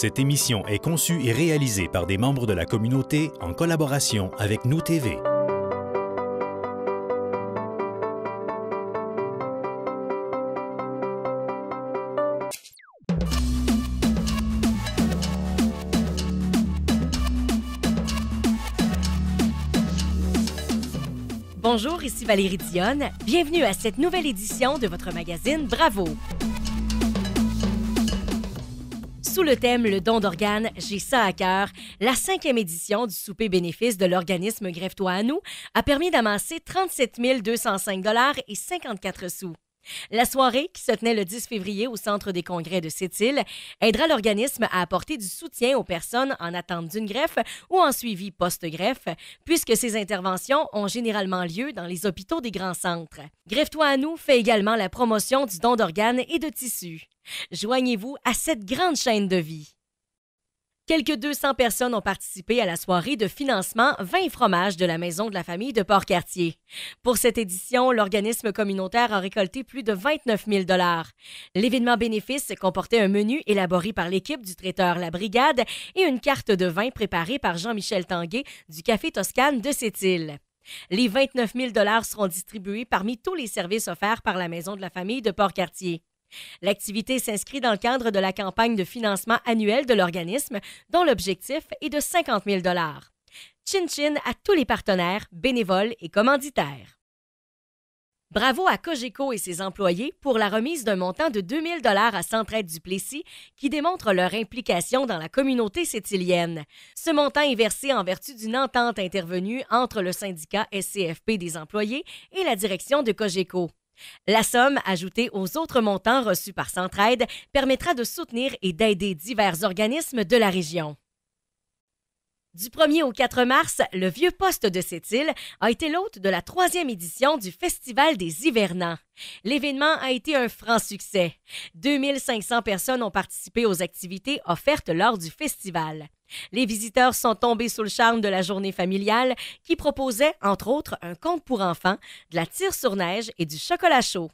Cette émission est conçue et réalisée par des membres de la communauté en collaboration avec Nous TV. Bonjour, ici Valérie Dionne. Bienvenue à cette nouvelle édition de votre magazine Bravo. Sous le thème Le don d'organes, j'ai ça à cœur, la cinquième édition du souper bénéfice de l'organisme greffe toi à nous a permis d'amasser 37 205 et 54 sous. La soirée, qui se tenait le 10 février au Centre des congrès de sept aidera l'organisme à apporter du soutien aux personnes en attente d'une greffe ou en suivi post-greffe, puisque ces interventions ont généralement lieu dans les hôpitaux des grands centres. Greffe-toi à nous fait également la promotion du don d'organes et de tissus. Joignez-vous à cette grande chaîne de vie. Quelques 200 personnes ont participé à la soirée de financement 20 fromages de la Maison de la Famille de Port-Cartier. Pour cette édition, l'organisme communautaire a récolté plus de 29 000 L'événement bénéfice comportait un menu élaboré par l'équipe du traiteur La Brigade et une carte de vin préparée par Jean-Michel Tanguay du Café Toscane de Sept-Îles. Les 29 000 seront distribués parmi tous les services offerts par la Maison de la Famille de Port-Cartier. L'activité s'inscrit dans le cadre de la campagne de financement annuel de l'organisme, dont l'objectif est de 50 000 Chin-chin à tous les partenaires, bénévoles et commanditaires. Bravo à Cogeco et ses employés pour la remise d'un montant de 2000 dollars à Centraide Plessis qui démontre leur implication dans la communauté sétilienne. Ce montant est versé en vertu d'une entente intervenue entre le syndicat SCFP des employés et la direction de Cogeco. La somme, ajoutée aux autres montants reçus par Centraide, permettra de soutenir et d'aider divers organismes de la région. Du 1er au 4 mars, le vieux poste de cette île a été l'hôte de la troisième édition du Festival des Hivernants. L'événement a été un franc succès. 2500 personnes ont participé aux activités offertes lors du festival. Les visiteurs sont tombés sous le charme de la journée familiale qui proposait, entre autres, un conte pour enfants, de la tire sur neige et du chocolat chaud.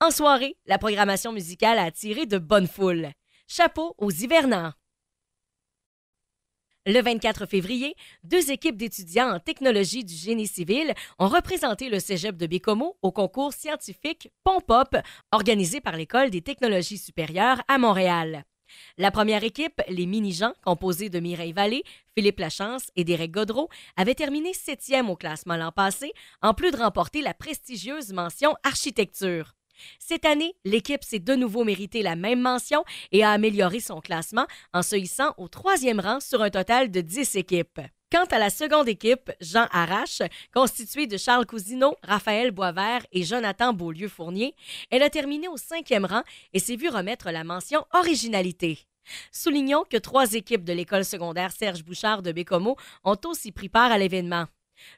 En soirée, la programmation musicale a attiré de bonnes foules. Chapeau aux hivernants. Le 24 février, deux équipes d'étudiants en technologie du génie civil ont représenté le cégep de Bécomo au concours scientifique Pompop, organisé par l'École des technologies supérieures à Montréal. La première équipe, les mini jean composée de Mireille Vallée, Philippe Lachance et Derek Godreau, avait terminé septième au classement l'an passé, en plus de remporter la prestigieuse mention architecture. Cette année, l'équipe s'est de nouveau mérité la même mention et a amélioré son classement en se hissant au troisième rang sur un total de 10 équipes. Quant à la seconde équipe, Jean Arrache, constituée de Charles Cousineau, Raphaël Boisvert et Jonathan Beaulieu-Fournier, elle a terminé au cinquième rang et s'est vue remettre la mention originalité. Soulignons que trois équipes de l'école secondaire Serge Bouchard de Bécomo ont aussi pris part à l'événement.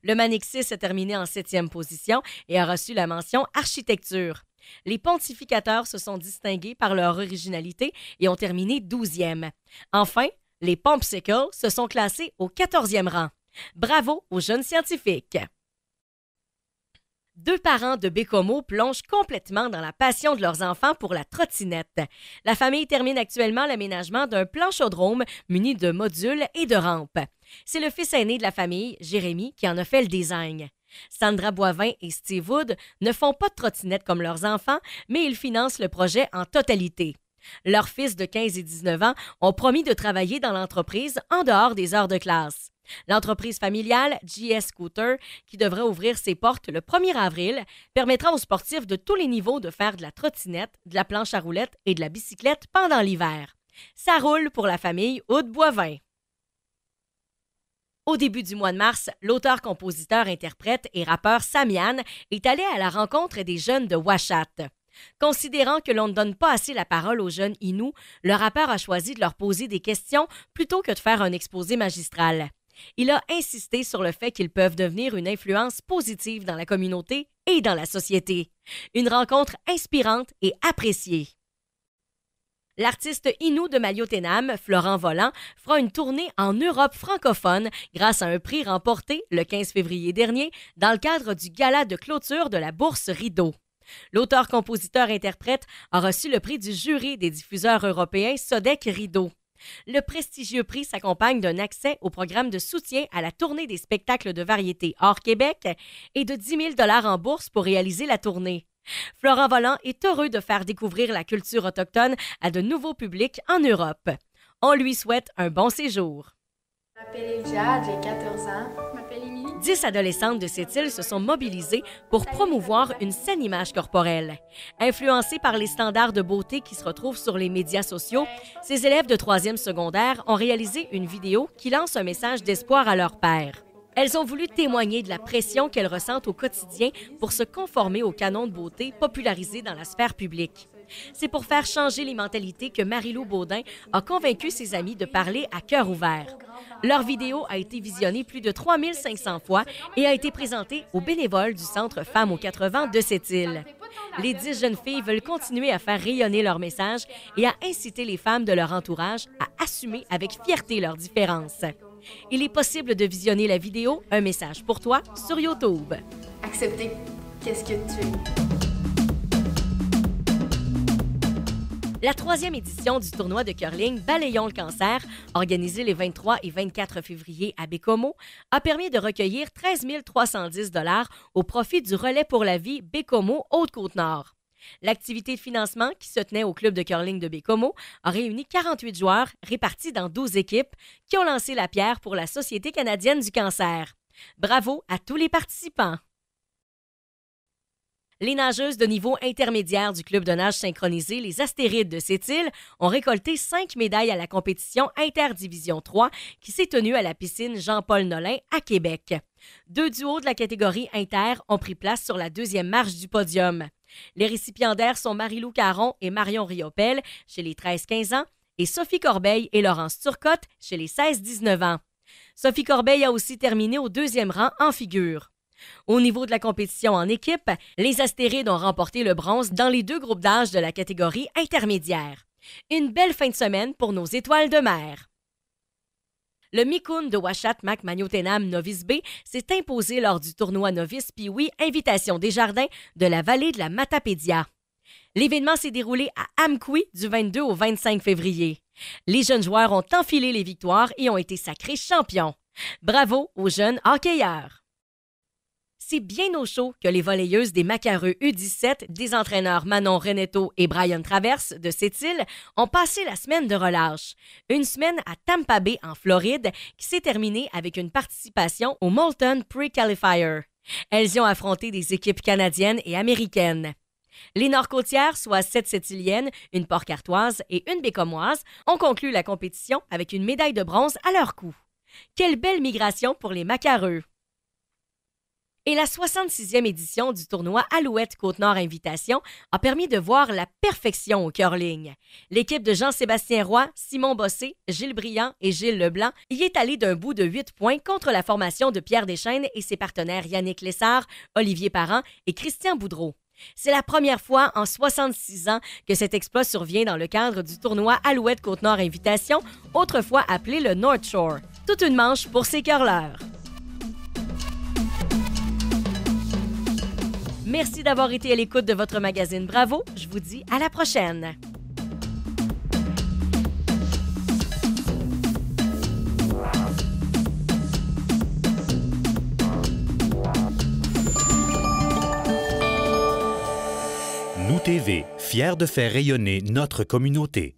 Le Manixis a terminé en septième position et a reçu la mention architecture. Les pontificateurs se sont distingués par leur originalité et ont terminé 12e. Enfin, les Pompsicles se sont classés au 14e rang. Bravo aux jeunes scientifiques! deux parents de Bécomo plongent complètement dans la passion de leurs enfants pour la trottinette. La famille termine actuellement l'aménagement d'un planchodrome muni de modules et de rampes. C'est le fils aîné de la famille, Jérémy, qui en a fait le design. Sandra Boivin et Steve Wood ne font pas de trottinette comme leurs enfants, mais ils financent le projet en totalité. Leurs fils de 15 et 19 ans ont promis de travailler dans l'entreprise en dehors des heures de classe. L'entreprise familiale GS Scooter, qui devrait ouvrir ses portes le 1er avril, permettra aux sportifs de tous les niveaux de faire de la trottinette, de la planche à roulettes et de la bicyclette pendant l'hiver. Ça roule pour la famille wood boivin au début du mois de mars, l'auteur, compositeur, interprète et rappeur Samian est allé à la rencontre des jeunes de Ouachat. Considérant que l'on ne donne pas assez la parole aux jeunes Inou, le rappeur a choisi de leur poser des questions plutôt que de faire un exposé magistral. Il a insisté sur le fait qu'ils peuvent devenir une influence positive dans la communauté et dans la société. Une rencontre inspirante et appréciée. L'artiste Inou de Maliotenam, Florent Volant, fera une tournée en Europe francophone grâce à un prix remporté le 15 février dernier dans le cadre du gala de clôture de la Bourse Rideau. L'auteur-compositeur-interprète a reçu le prix du jury des diffuseurs européens Sodec Rideau. Le prestigieux prix s'accompagne d'un accès au programme de soutien à la tournée des spectacles de variété hors Québec et de 10 000 en bourse pour réaliser la tournée. Flora Volant est heureux de faire découvrir la culture autochtone à de nouveaux publics en Europe. On lui souhaite un bon séjour. Je m'appelle j'ai 14 ans. adolescentes de cette île se sont mobilisées pour promouvoir une saine image corporelle. Influencées par les standards de beauté qui se retrouvent sur les médias sociaux, ces élèves de troisième secondaire ont réalisé une vidéo qui lance un message d'espoir à leur père. Elles ont voulu témoigner de la pression qu'elles ressentent au quotidien pour se conformer aux canons de beauté popularisés dans la sphère publique. C'est pour faire changer les mentalités que Marie-Lou Baudin a convaincu ses amis de parler à cœur ouvert. Leur vidéo a été visionnée plus de 3500 fois et a été présentée aux bénévoles du Centre Femmes aux 80 de cette île. Les dix jeunes filles veulent continuer à faire rayonner leur message et à inciter les femmes de leur entourage à assumer avec fierté leurs différences. Il est possible de visionner la vidéo Un message pour toi sur YouTube. Accepter qu'est-ce que tu es. La troisième édition du tournoi de curling Balayons le cancer, organisé les 23 et 24 février à Bécomo, a permis de recueillir 13 310 au profit du Relais pour la vie Bécomo Haute-Côte-Nord. L'activité de financement qui se tenait au club de curling de Bécomo a réuni 48 joueurs répartis dans 12 équipes qui ont lancé la pierre pour la Société canadienne du cancer. Bravo à tous les participants. Les nageuses de niveau intermédiaire du club de nage synchronisé, les Astérides de Sétille ont récolté cinq médailles à la compétition Interdivision 3 qui s'est tenue à la piscine Jean-Paul Nolin à Québec. Deux duos de la catégorie Inter ont pris place sur la deuxième marche du podium. Les récipiendaires sont Marie-Lou Caron et Marion Riopel chez les 13-15 ans et Sophie Corbeil et Laurence Turcotte chez les 16-19 ans. Sophie Corbeil a aussi terminé au deuxième rang en figure. Au niveau de la compétition en équipe, les Astérides ont remporté le bronze dans les deux groupes d'âge de la catégorie intermédiaire. Une belle fin de semaine pour nos étoiles de mer. Le Mikun de Washat Mac Novice B s'est imposé lors du tournoi Novice Piwi Invitation des Jardins de la vallée de la Matapédia. L'événement s'est déroulé à Amqui du 22 au 25 février. Les jeunes joueurs ont enfilé les victoires et ont été sacrés champions. Bravo aux jeunes hockeyeurs! C'est bien au chaud que les volleyeuses des Macareux U17 des entraîneurs Manon Renetto et Brian Traverse de sept ont passé la semaine de relâche. Une semaine à Tampa Bay, en Floride, qui s'est terminée avec une participation au Molton Pre-Qualifier. Elles y ont affronté des équipes canadiennes et américaines. Les Nord-Côtières, soit sept Sétiliennes, une Port-Cartoise et une Bécomoise, ont conclu la compétition avec une médaille de bronze à leur cou. Quelle belle migration pour les Macareux! et la 66e édition du tournoi Alouette Côte-Nord Invitation a permis de voir la perfection au curling. L'équipe de Jean-Sébastien Roy, Simon Bossé, Gilles Briand et Gilles Leblanc y est allée d'un bout de 8 points contre la formation de Pierre Deschaines et ses partenaires Yannick Lessard, Olivier Parent et Christian Boudreau. C'est la première fois en 66 ans que cet exploit survient dans le cadre du tournoi Alouette Côte-Nord Invitation, autrefois appelé le North Shore. Toute une manche pour ces curleurs. Merci d'avoir été à l'écoute de votre magazine Bravo. Je vous dis à la prochaine. Nous TV, fiers de faire rayonner notre communauté.